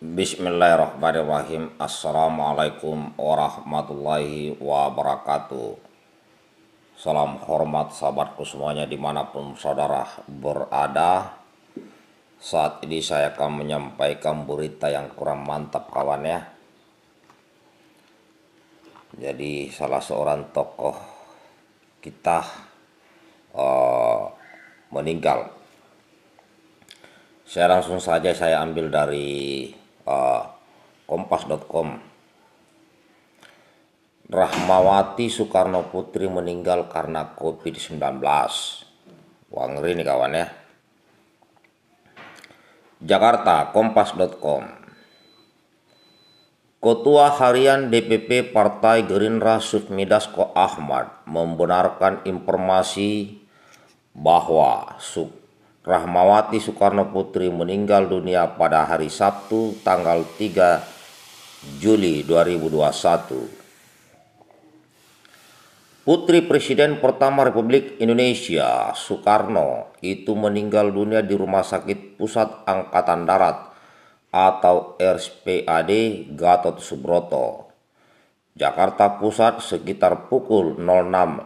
Bismillahirrahmanirrahim Assalamualaikum warahmatullahi wabarakatuh Salam hormat sahabatku semuanya dimanapun saudara berada Saat ini saya akan menyampaikan berita yang kurang mantap kawan ya Jadi salah seorang tokoh kita uh, meninggal Saya langsung saja saya ambil dari kompas.com. Rahmawati Soekarno Putri meninggal karena COVID-19. Wah ngeri nih kawan ya. Jakarta, kompas.com. Ketua Harian DPP Partai Gerindra Sufmi Dasko Ahmad membenarkan informasi bahwa Rahmawati Soekarno Putri meninggal dunia pada hari Sabtu tanggal 3 Juli 2021. Putri Presiden pertama Republik Indonesia, Soekarno, itu meninggal dunia di Rumah Sakit Pusat Angkatan Darat atau RSPAD Gatot Subroto, Jakarta Pusat sekitar pukul 06.15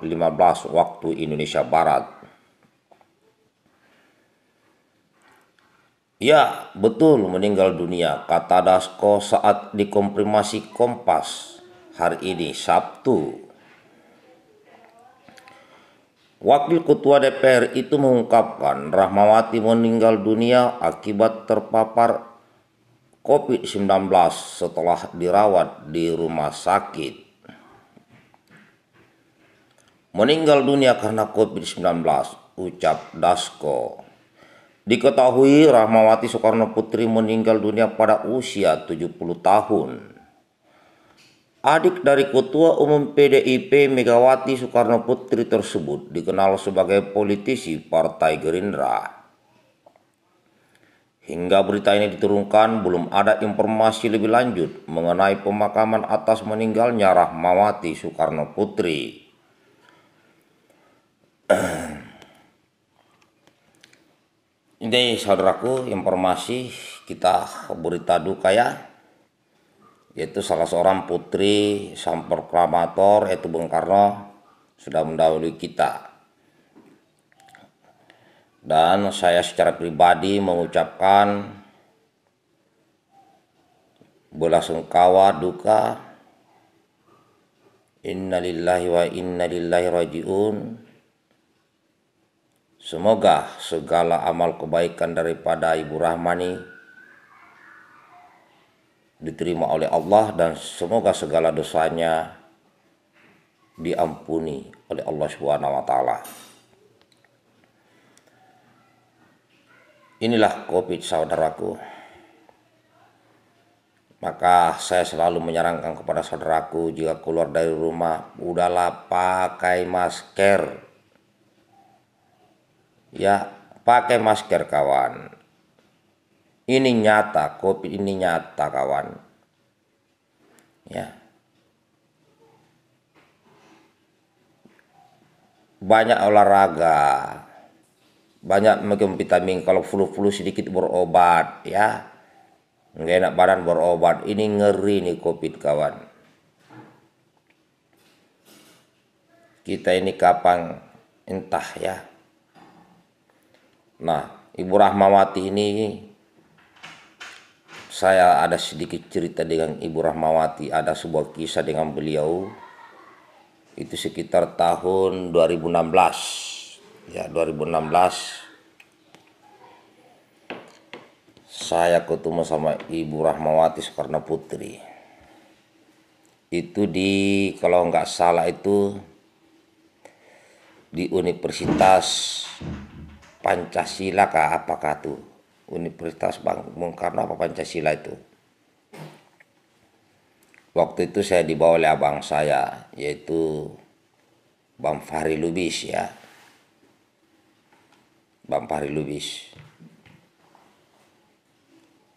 waktu Indonesia Barat. Ya, betul meninggal dunia, kata Dasko saat dikonfirmasi Kompas hari ini, Sabtu. Wakil Ketua DPR itu mengungkapkan Rahmawati meninggal dunia akibat terpapar COVID-19 setelah dirawat di rumah sakit. Meninggal dunia karena COVID-19, ucap Dasko. Diketahui Rahmawati Soekarno Putri meninggal dunia pada usia 70 tahun. Adik dari Ketua Umum PDIP Megawati Soekarno Putri tersebut dikenal sebagai politisi Partai Gerindra. Hingga berita ini diturunkan, belum ada informasi lebih lanjut mengenai pemakaman atas meninggalnya Rahmawati Soekarno Putri. ini saudaraku informasi kita berita duka ya yaitu salah seorang putri sang proklamator yaitu Bung Karno sudah mendahului kita dan saya secara pribadi mengucapkan belasungkawa duka innalillahi wa innalillahi rajiun Semoga segala amal kebaikan daripada Ibu Rahmani diterima oleh Allah dan semoga segala dosanya diampuni oleh Allah Subhanahu wa taala. Inilah kopi saudaraku. Maka saya selalu menyarankan kepada saudaraku jika keluar dari rumah, udahlah pakai masker ya pakai masker kawan ini nyata covid ini nyata kawan ya banyak olahraga banyak mungkin vitamin kalau flu-flu sedikit berobat ya nggak enak badan berobat ini ngeri nih covid kawan kita ini kapan entah ya Nah, Ibu Rahmawati ini saya ada sedikit cerita dengan Ibu Rahmawati, ada sebuah kisah dengan beliau itu sekitar tahun 2016. Ya, 2016 saya ketemu sama Ibu Rahmawati Soekarno Putri. Itu di kalau nggak salah itu di Universitas Pancasila kah apakah tuh Universitas Bang Bung Karno apa Pancasila itu waktu itu saya dibawa oleh abang saya yaitu Bang Fahri Lubis ya Bang Fahri Lubis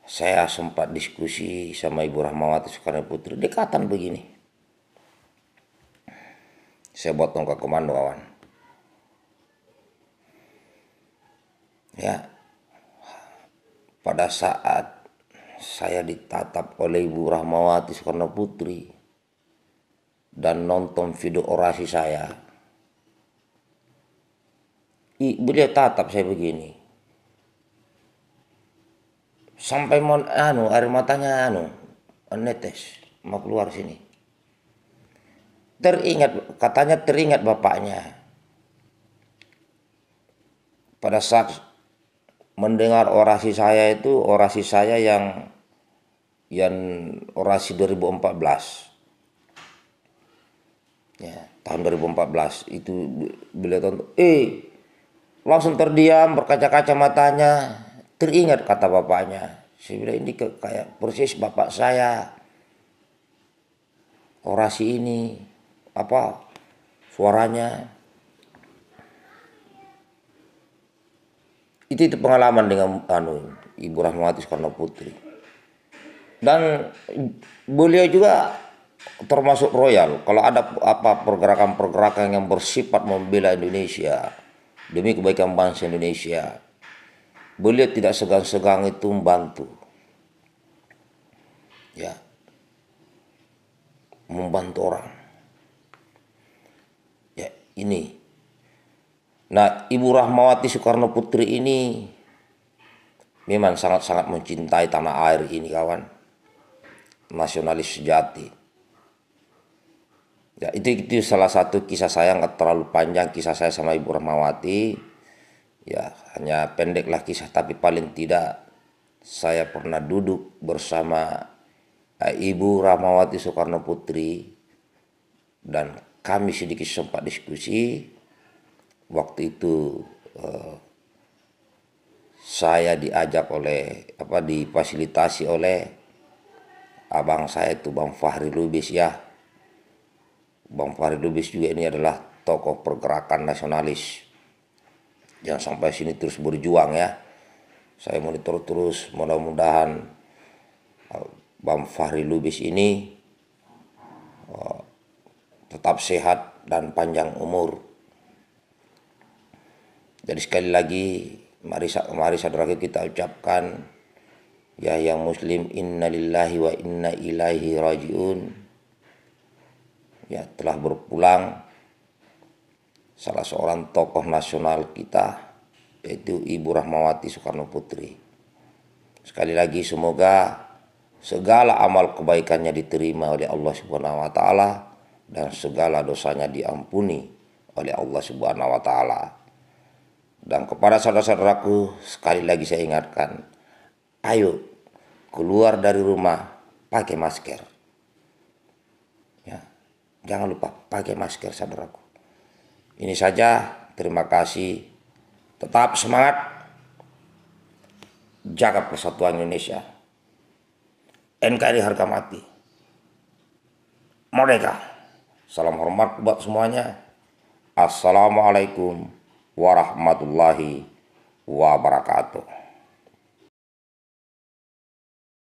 saya sempat diskusi sama Ibu Rahmawati Soekarno Putri dekatan begini saya buat tongkat komando kawan ya pada saat saya ditatap oleh Ibu Rahmawati Soekarno Putri dan nonton video orasi saya Ibu dia tatap saya begini sampai mon anu air matanya anu netes mau keluar sini teringat katanya teringat bapaknya pada saat mendengar orasi saya itu orasi saya yang yang orasi 2014 ya tahun 2014 itu beliau tonton eh langsung terdiam berkaca-kaca matanya teringat kata bapaknya saya bilang ini kayak persis bapak saya orasi ini apa suaranya itu itu pengalaman dengan anu Ibu Rahmawati Soekarno Putri dan beliau juga termasuk royal kalau ada apa pergerakan-pergerakan yang bersifat membela Indonesia demi kebaikan bangsa Indonesia beliau tidak segan-segan itu membantu ya membantu orang ya ini Nah, Ibu Rahmawati Soekarno Putri ini memang sangat-sangat mencintai tanah air ini kawan. Nasionalis sejati. Ya, itu, itu salah satu kisah saya nggak terlalu panjang kisah saya sama Ibu Rahmawati. Ya, hanya pendeklah kisah tapi paling tidak saya pernah duduk bersama eh, Ibu Rahmawati Soekarno Putri dan kami sedikit sempat diskusi waktu itu eh, saya diajak oleh apa difasilitasi oleh abang saya itu Bang Fahri Lubis ya. Bang Fahri Lubis juga ini adalah tokoh pergerakan nasionalis. yang sampai sini terus berjuang ya. Saya monitor terus mudah-mudahan eh, Bang Fahri Lubis ini uh, tetap sehat dan panjang umur jadi sekali lagi mari, mari saudara kita ucapkan ya yang muslim innalillahi wa inna ilaihi rajiun. Ya telah berpulang salah seorang tokoh nasional kita yaitu Ibu Rahmawati Soekarno Putri. Sekali lagi semoga segala amal kebaikannya diterima oleh Allah Subhanahu wa taala dan segala dosanya diampuni oleh Allah Subhanahu wa taala. Dan kepada saudara-saudaraku, sekali lagi saya ingatkan, ayo keluar dari rumah pakai masker. Ya, jangan lupa pakai masker saudaraku. Ini saja, terima kasih. Tetap semangat. Jaga persatuan Indonesia. NKRI harga mati. Merdeka. Salam hormat buat semuanya. Assalamualaikum warahmatullahi wabarakatuh.